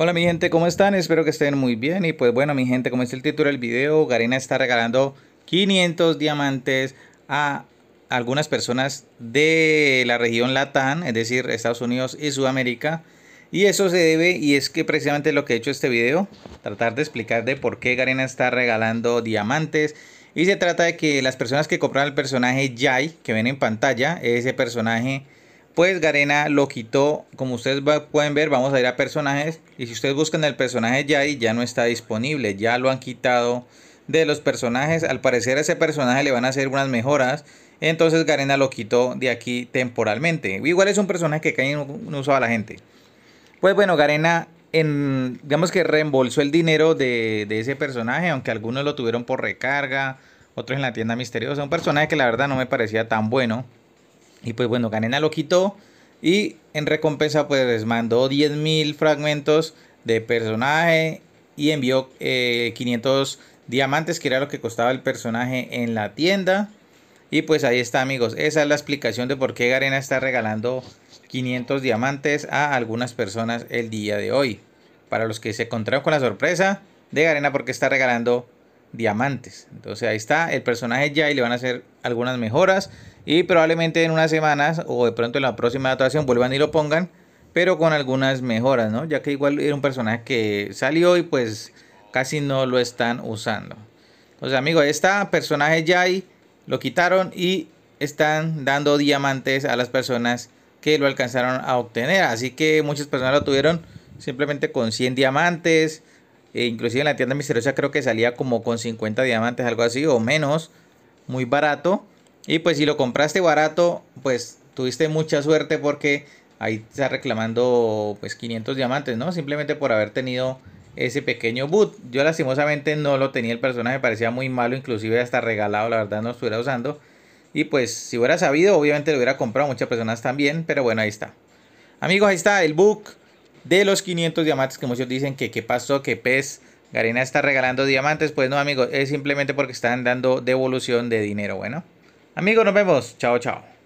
Hola mi gente, ¿cómo están? Espero que estén muy bien y pues bueno mi gente, como es el título del video, Garena está regalando 500 diamantes a algunas personas de la región Latam, es decir, Estados Unidos y Sudamérica. Y eso se debe, y es que precisamente lo que he hecho este video, tratar de explicar de por qué Garena está regalando diamantes. Y se trata de que las personas que compraron el personaje Jai, que ven en pantalla, ese personaje pues Garena lo quitó, como ustedes pueden ver, vamos a ir a personajes y si ustedes buscan el personaje y ya no está disponible, ya lo han quitado de los personajes, al parecer a ese personaje le van a hacer unas mejoras, entonces Garena lo quitó de aquí temporalmente, igual es un personaje que cae en uso a la gente. Pues bueno, Garena en, digamos que reembolsó el dinero de, de ese personaje, aunque algunos lo tuvieron por recarga, otros en la tienda misteriosa, un personaje que la verdad no me parecía tan bueno. Y pues bueno, Garena lo quitó y en recompensa pues les mandó 10.000 fragmentos de personaje y envió 500 eh, diamantes que era lo que costaba el personaje en la tienda. Y pues ahí está amigos, esa es la explicación de por qué Garena está regalando 500 diamantes a algunas personas el día de hoy. Para los que se encontraron con la sorpresa de Garena porque está regalando diamantes. Entonces ahí está, el personaje ya y le van a hacer algunas mejoras y probablemente en unas semanas o de pronto en la próxima actuación vuelvan y lo pongan, pero con algunas mejoras, ¿no? Ya que igual era un personaje que salió y pues casi no lo están usando. Entonces, amigos, este personaje personaje ahí lo quitaron y están dando diamantes a las personas que lo alcanzaron a obtener. Así que muchas personas lo tuvieron simplemente con 100 diamantes. E inclusive en la tienda misteriosa creo que salía como con 50 diamantes, algo así, o menos. Muy barato. Y pues si lo compraste barato, pues tuviste mucha suerte porque ahí está reclamando pues 500 diamantes, ¿no? Simplemente por haber tenido ese pequeño boot. Yo lastimosamente no lo tenía el personaje, parecía muy malo, inclusive hasta regalado, la verdad no estuviera usando. Y pues si hubiera sabido, obviamente lo hubiera comprado muchas personas también, pero bueno, ahí está. Amigos, ahí está el book de los 500 diamantes que muchos dicen que qué pasó, que pez? Garena está regalando diamantes. Pues no, amigos, es simplemente porque están dando devolución de dinero, bueno. Amigos, nos vemos. Chao, chao.